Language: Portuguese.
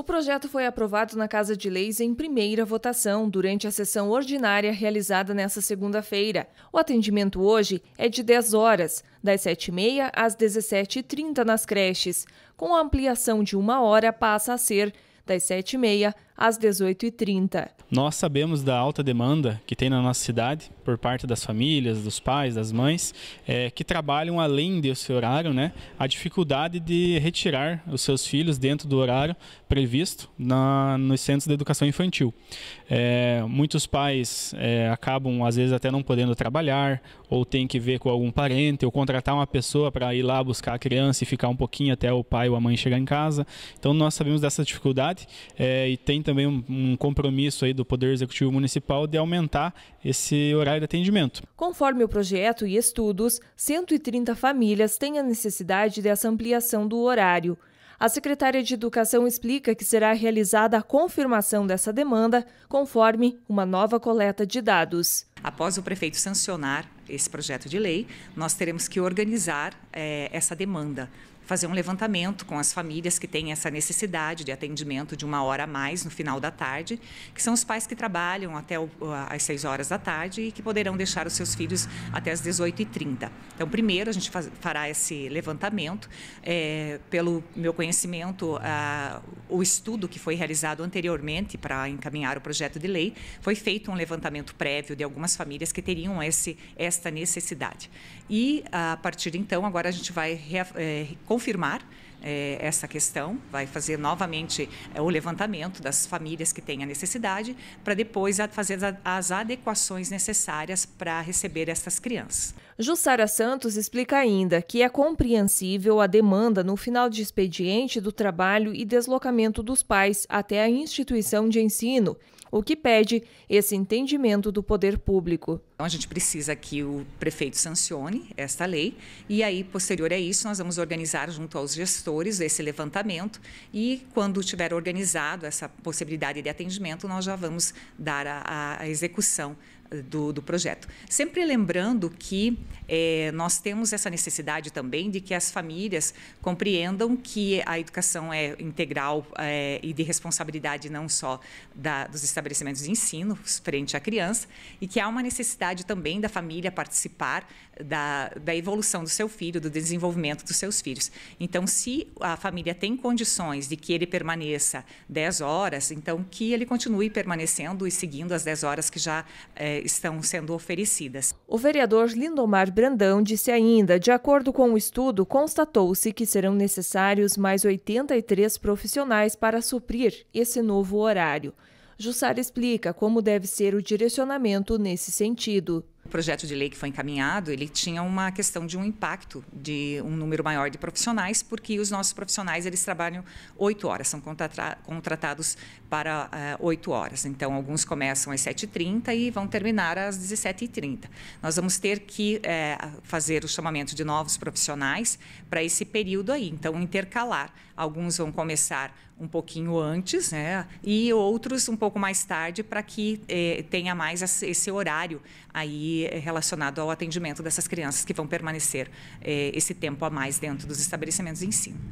O projeto foi aprovado na Casa de Leis em primeira votação durante a sessão ordinária realizada nesta segunda-feira. O atendimento hoje é de 10 horas, das 7h30 às 17h30 nas creches. Com a ampliação de uma hora, passa a ser das 7h30 às 18h30. Nós sabemos da alta demanda que tem na nossa cidade por parte das famílias, dos pais, das mães, é, que trabalham além desse horário, né? A dificuldade de retirar os seus filhos dentro do horário previsto na, nos centros de educação infantil. É, muitos pais é, acabam, às vezes, até não podendo trabalhar, ou tem que ver com algum parente, ou contratar uma pessoa para ir lá buscar a criança e ficar um pouquinho até o pai ou a mãe chegar em casa. Então, nós sabemos dessa dificuldade é, e tem também também um, um compromisso aí do Poder Executivo Municipal de aumentar esse horário de atendimento. Conforme o projeto e estudos, 130 famílias têm a necessidade dessa ampliação do horário. A secretária de Educação explica que será realizada a confirmação dessa demanda, conforme uma nova coleta de dados. Após o prefeito sancionar esse projeto de lei, nós teremos que organizar é, essa demanda, fazer um levantamento com as famílias que têm essa necessidade de atendimento de uma hora a mais no final da tarde, que são os pais que trabalham até o, às 6 horas da tarde e que poderão deixar os seus filhos até as 18h30. Então, primeiro a gente faz, fará esse levantamento. É, pelo meu conhecimento, a, o estudo que foi realizado anteriormente para encaminhar o projeto de lei, foi feito um levantamento prévio de algumas famílias que teriam esse, esta necessidade. E, a partir de então, agora a gente vai eh, confirmar é, essa questão, vai fazer novamente é, o levantamento das famílias que têm a necessidade, para depois fazer as, adequações necessárias para receber essas crianças. Jussara Santos explica ainda que é compreensível a demanda no final de expediente do trabalho e deslocamento dos pais até a instituição de ensino, o que pede esse entendimento do poder público. Então, a gente precisa que o prefeito sancione esta lei e aí, posterior a isso, nós vamos organizar junto aos gestores esse levantamento e, quando tiver organizado essa possibilidade de atendimento, nós já vamos dar a, a execução do, do projeto. Sempre lembrando que é, nós temos essa necessidade também de que as famílias compreendam que a educação é integral é, e de responsabilidade não só da, dos estabelecimentos de ensino frente à criança e que há uma necessidade também da família participar da, da evolução do seu filho, do desenvolvimento dos seus filhos. Então, se a família tem condições de que ele permaneça 10 horas, então que ele continue permanecendo e seguindo as 10 horas que já é, estão sendo oferecidas. O vereador Lindomar Brandão disse ainda, de acordo com o estudo, constatou-se que serão necessários mais 83 profissionais para suprir esse novo horário. Jussara explica como deve ser o direcionamento nesse sentido projeto de lei que foi encaminhado, ele tinha uma questão de um impacto de um número maior de profissionais, porque os nossos profissionais eles trabalham oito horas, são contratados para eh, oito uh, horas. Então, alguns começam às 7h30 e vão terminar às 17h30. Nós vamos ter que eh, fazer o chamamento de novos profissionais para esse período aí, então intercalar. Alguns vão começar um pouquinho antes, né? E outros um pouco mais tarde para que eh, tenha mais esse horário aí é relacionado ao atendimento dessas crianças que vão permanecer é, esse tempo a mais dentro dos estabelecimentos de ensino.